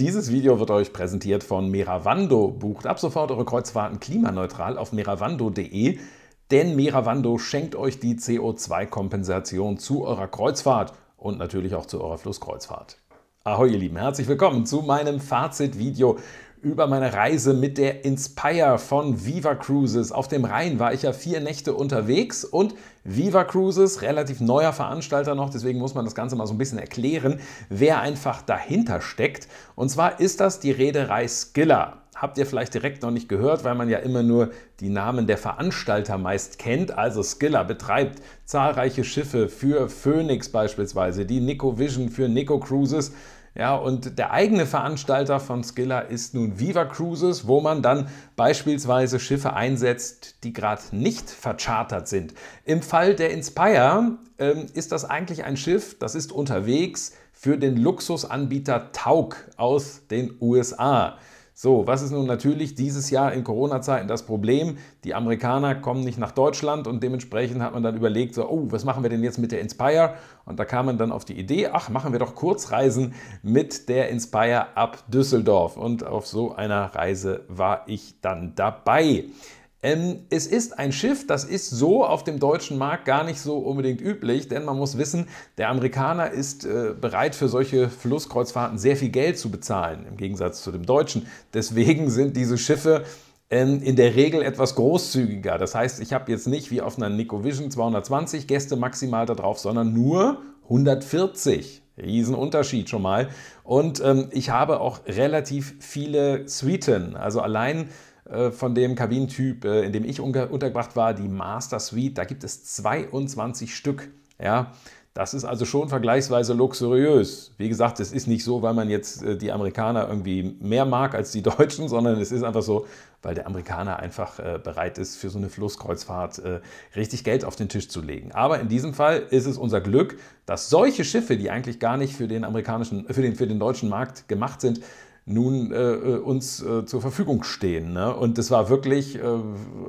Dieses Video wird euch präsentiert von Meravando. Bucht ab sofort eure Kreuzfahrten klimaneutral auf meravando.de, denn Meravando schenkt euch die CO2-Kompensation zu eurer Kreuzfahrt und natürlich auch zu eurer Flusskreuzfahrt. Ahoi ihr Lieben, herzlich willkommen zu meinem Fazit-Video über meine Reise mit der Inspire von Viva Cruises. Auf dem Rhein war ich ja vier Nächte unterwegs und Viva Cruises, relativ neuer Veranstalter noch, deswegen muss man das Ganze mal so ein bisschen erklären, wer einfach dahinter steckt. Und zwar ist das die Reederei Skiller. Habt ihr vielleicht direkt noch nicht gehört, weil man ja immer nur die Namen der Veranstalter meist kennt. Also Skiller betreibt zahlreiche Schiffe für Phoenix beispielsweise, die Nico Vision für Nico Cruises ja, und der eigene Veranstalter von Skilla ist nun Viva Cruises, wo man dann beispielsweise Schiffe einsetzt, die gerade nicht verchartert sind. Im Fall der Inspire ähm, ist das eigentlich ein Schiff, das ist unterwegs für den Luxusanbieter Taug aus den USA. So, was ist nun natürlich dieses Jahr in Corona-Zeiten das Problem? Die Amerikaner kommen nicht nach Deutschland und dementsprechend hat man dann überlegt, so, oh, was machen wir denn jetzt mit der Inspire? Und da kam man dann auf die Idee, ach, machen wir doch Kurzreisen mit der Inspire ab Düsseldorf. Und auf so einer Reise war ich dann dabei. Ähm, es ist ein Schiff, das ist so auf dem deutschen Markt gar nicht so unbedingt üblich, denn man muss wissen, der Amerikaner ist äh, bereit für solche Flusskreuzfahrten sehr viel Geld zu bezahlen, im Gegensatz zu dem Deutschen. Deswegen sind diese Schiffe ähm, in der Regel etwas großzügiger. Das heißt, ich habe jetzt nicht wie auf einer Nico Vision 220 Gäste maximal da drauf, sondern nur 140. Riesenunterschied schon mal. Und ähm, ich habe auch relativ viele Suiten. Also allein äh, von dem Kabinentyp, äh, in dem ich untergebracht war, die Master Suite. Da gibt es 22 Stück. Ja, das ist also schon vergleichsweise luxuriös. Wie gesagt, es ist nicht so, weil man jetzt äh, die Amerikaner irgendwie mehr mag als die Deutschen, sondern es ist einfach so, weil der Amerikaner einfach bereit ist, für so eine Flusskreuzfahrt richtig Geld auf den Tisch zu legen. Aber in diesem Fall ist es unser Glück, dass solche Schiffe, die eigentlich gar nicht für den amerikanischen, für den, für den deutschen Markt gemacht sind, nun äh, äh, uns äh, zur Verfügung stehen. Ne? Und das war wirklich, äh,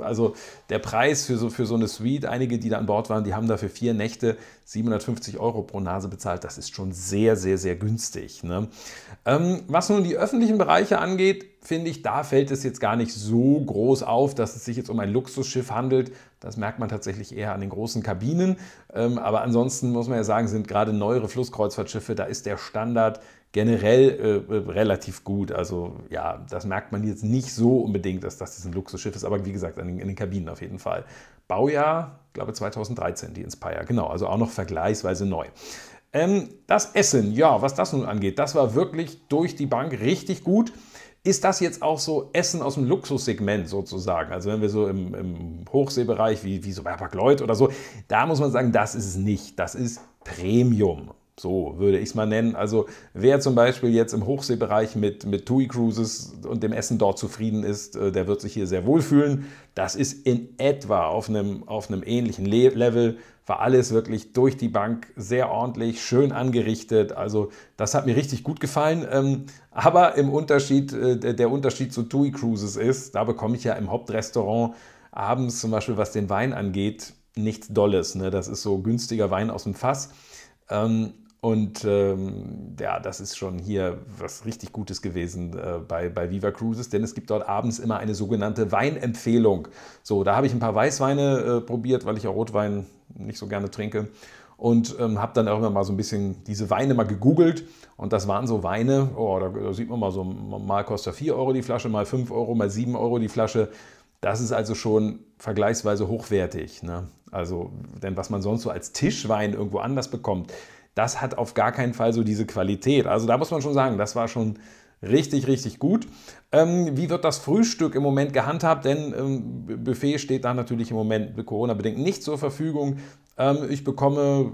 also der Preis für so, für so eine Suite, einige, die da an Bord waren, die haben dafür vier Nächte 750 Euro pro Nase bezahlt. Das ist schon sehr, sehr, sehr günstig. Ne? Ähm, was nun die öffentlichen Bereiche angeht, finde ich, da fällt es jetzt gar nicht so groß auf, dass es sich jetzt um ein Luxusschiff handelt. Das merkt man tatsächlich eher an den großen Kabinen. Ähm, aber ansonsten muss man ja sagen, sind gerade neuere Flusskreuzfahrtschiffe, da ist der Standard generell äh, äh, relativ gut. Also ja, das merkt man jetzt nicht so unbedingt, dass, das ein Luxusschiff ist, aber wie gesagt, in, in den Kabinen auf jeden Fall. Baujahr, glaube 2013, die Inspire, genau, also auch noch vergleichsweise neu. Ähm, das Essen, ja, was das nun angeht, das war wirklich durch die Bank richtig gut. Ist das jetzt auch so Essen aus dem Luxussegment sozusagen? Also wenn wir so im, im Hochseebereich wie, wie so bei hapag oder so, da muss man sagen, das ist es nicht. Das ist Premium. So würde ich es mal nennen. Also wer zum Beispiel jetzt im Hochseebereich mit, mit TUI Cruises und dem Essen dort zufrieden ist, äh, der wird sich hier sehr wohlfühlen. Das ist in etwa auf einem, auf einem ähnlichen Le Level. War alles wirklich durch die Bank sehr ordentlich, schön angerichtet. Also das hat mir richtig gut gefallen. Ähm, aber im Unterschied, äh, der Unterschied zu TUI Cruises ist, da bekomme ich ja im Hauptrestaurant abends zum Beispiel, was den Wein angeht, nichts Dolles. Ne? Das ist so günstiger Wein aus dem Fass. Ähm, und ähm, ja, das ist schon hier was richtig Gutes gewesen äh, bei, bei Viva Cruises, denn es gibt dort abends immer eine sogenannte Weinempfehlung. So, da habe ich ein paar Weißweine äh, probiert, weil ich auch Rotwein nicht so gerne trinke. Und ähm, habe dann auch immer mal so ein bisschen diese Weine mal gegoogelt. Und das waren so Weine, oh, da, da sieht man mal so, mal kostet 4 Euro die Flasche, mal 5 Euro, mal 7 Euro die Flasche. Das ist also schon vergleichsweise hochwertig. Ne? Also, denn was man sonst so als Tischwein irgendwo anders bekommt, das hat auf gar keinen Fall so diese Qualität. Also da muss man schon sagen, das war schon richtig, richtig gut. Ähm, wie wird das Frühstück im Moment gehandhabt? Denn ähm, Buffet steht da natürlich im Moment Corona-bedingt nicht zur Verfügung. Ähm, ich bekomme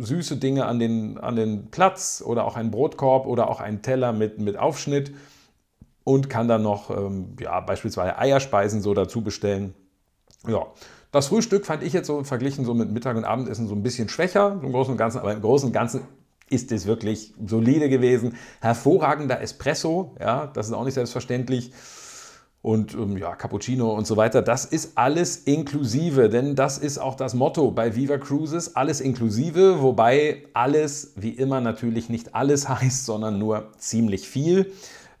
süße Dinge an den, an den Platz oder auch einen Brotkorb oder auch einen Teller mit, mit Aufschnitt und kann dann noch ähm, ja, beispielsweise Eierspeisen so dazu bestellen. Ja, das Frühstück fand ich jetzt so verglichen so mit Mittag und Abendessen so ein bisschen schwächer, im Großen und Ganzen, aber im Großen und Ganzen ist es wirklich solide gewesen. Hervorragender Espresso, ja, das ist auch nicht selbstverständlich. Und ähm, ja, Cappuccino und so weiter. Das ist alles inklusive, denn das ist auch das Motto bei Viva Cruises: alles inklusive, wobei alles wie immer natürlich nicht alles heißt, sondern nur ziemlich viel.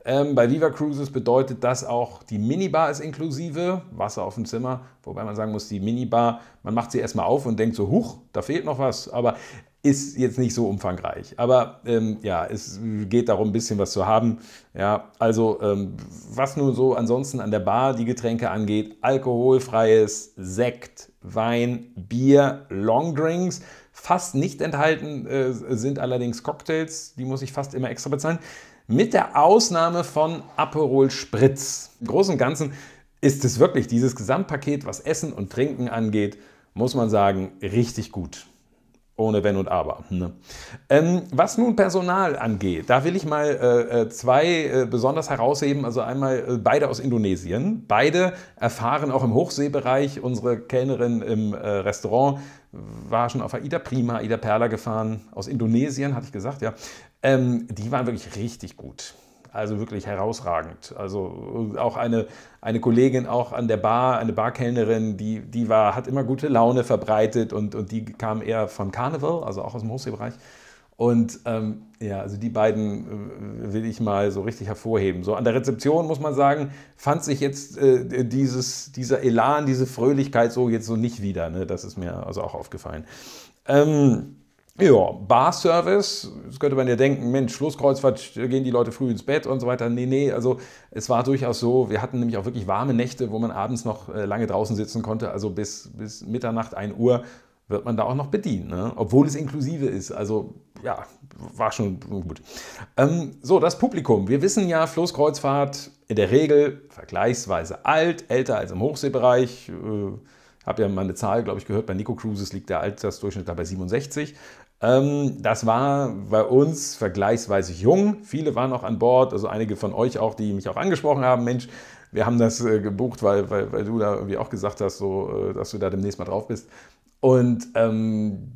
Ähm, bei Viva Cruises bedeutet das auch, die Minibar ist inklusive, Wasser auf dem Zimmer, wobei man sagen muss, die Minibar, man macht sie erstmal auf und denkt so, huch, da fehlt noch was, aber ist jetzt nicht so umfangreich. Aber ähm, ja, es geht darum, ein bisschen was zu haben. Ja, also ähm, was nur so ansonsten an der Bar die Getränke angeht, alkoholfreies Sekt, Wein, Bier, Longdrinks. Fast nicht enthalten äh, sind allerdings Cocktails, die muss ich fast immer extra bezahlen mit der Ausnahme von Aperol Spritz. Im Großen und Ganzen ist es wirklich dieses Gesamtpaket, was Essen und Trinken angeht, muss man sagen, richtig gut. Ohne Wenn und Aber. Ne? Ähm, was nun Personal angeht, da will ich mal äh, äh zwei äh, besonders herausheben. Also einmal äh, beide aus Indonesien. Beide erfahren auch im Hochseebereich. Unsere Kellnerin im äh, Restaurant war schon auf Aida Prima, Aida Perla gefahren. Aus Indonesien, hatte ich gesagt, ja. Ähm, die waren wirklich richtig gut. Also wirklich herausragend. Also äh, auch eine, eine Kollegin auch an der Bar, eine Barkellnerin, die, die war, hat immer gute Laune verbreitet und, und die kam eher von Carnival, also auch aus dem Hochseebereich. Und ähm, ja, also die beiden äh, will ich mal so richtig hervorheben. So an der Rezeption muss man sagen, fand sich jetzt äh, dieses, dieser Elan, diese Fröhlichkeit so jetzt so nicht wieder. Ne? Das ist mir also auch aufgefallen. Ähm, ja, Barservice, das könnte man ja denken, Mensch, Schlusskreuzfahrt, gehen die Leute früh ins Bett und so weiter. Nee, nee, also es war durchaus so, wir hatten nämlich auch wirklich warme Nächte, wo man abends noch äh, lange draußen sitzen konnte, also bis, bis Mitternacht, 1 Uhr wird man da auch noch bedienen, ne? obwohl es inklusive ist. Also ja, war schon gut. Ähm, so, das Publikum. Wir wissen ja, Flusskreuzfahrt in der Regel vergleichsweise alt, älter als im Hochseebereich. Äh, habe ja mal eine Zahl, glaube ich, gehört, bei Nico Cruises liegt der Altersdurchschnitt da bei 67. Ähm, das war bei uns vergleichsweise jung. Viele waren auch an Bord, also einige von euch auch, die mich auch angesprochen haben. Mensch, wir haben das äh, gebucht, weil, weil, weil du da irgendwie auch gesagt hast, so, äh, dass du da demnächst mal drauf bist. Und ähm,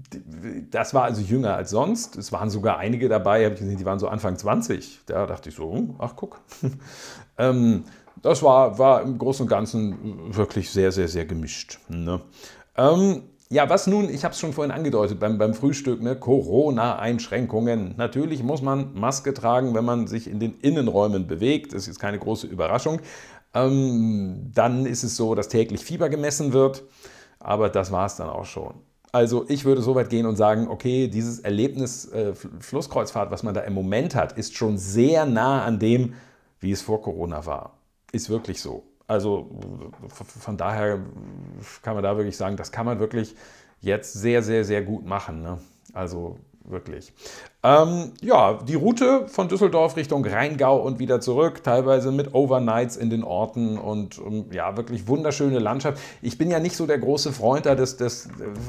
das war also jünger als sonst. Es waren sogar einige dabei, habe ich gesehen, die waren so Anfang 20. Da dachte ich so, hm, ach guck. ähm, das war, war im Großen und Ganzen wirklich sehr, sehr, sehr gemischt. Ne? Ähm, ja, was nun? Ich habe es schon vorhin angedeutet beim, beim Frühstück, ne? Corona-Einschränkungen. Natürlich muss man Maske tragen, wenn man sich in den Innenräumen bewegt. Das ist jetzt keine große Überraschung. Ähm, dann ist es so, dass täglich Fieber gemessen wird. Aber das war es dann auch schon. Also ich würde so weit gehen und sagen, okay, dieses Erlebnis äh, Flusskreuzfahrt, was man da im Moment hat, ist schon sehr nah an dem, wie es vor Corona war. Ist wirklich so. Also von daher kann man da wirklich sagen, das kann man wirklich jetzt sehr, sehr, sehr gut machen. Ne? Also wirklich. Ähm, ja, die Route von Düsseldorf Richtung Rheingau und wieder zurück, teilweise mit Overnights in den Orten und, und ähm, ja, wirklich wunderschöne Landschaft. Ich bin ja nicht so der große Freund da des, des,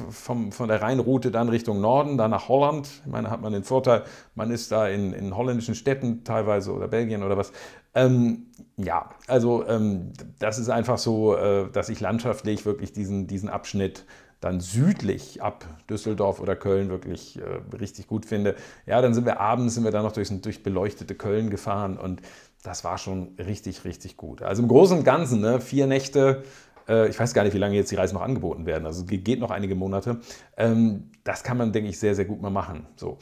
vom, von der Rheinroute dann Richtung Norden, dann nach Holland. Ich meine, da hat man den Vorteil, man ist da in, in holländischen Städten teilweise oder Belgien oder was, ähm, ja, also ähm, das ist einfach so, äh, dass ich landschaftlich wirklich diesen, diesen Abschnitt dann südlich ab Düsseldorf oder Köln wirklich äh, richtig gut finde. Ja, dann sind wir abends, sind wir dann noch durch, durch beleuchtete Köln gefahren und das war schon richtig, richtig gut. Also im Großen und Ganzen, ne, vier Nächte, äh, ich weiß gar nicht, wie lange jetzt die Reisen noch angeboten werden, also geht noch einige Monate. Ähm, das kann man, denke ich, sehr, sehr gut mal machen. So.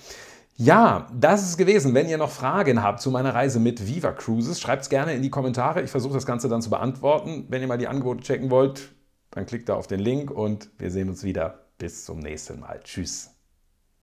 Ja, das ist gewesen. Wenn ihr noch Fragen habt zu meiner Reise mit Viva Cruises, schreibt es gerne in die Kommentare. Ich versuche das Ganze dann zu beantworten. Wenn ihr mal die Angebote checken wollt, dann klickt da auf den Link und wir sehen uns wieder. Bis zum nächsten Mal. Tschüss.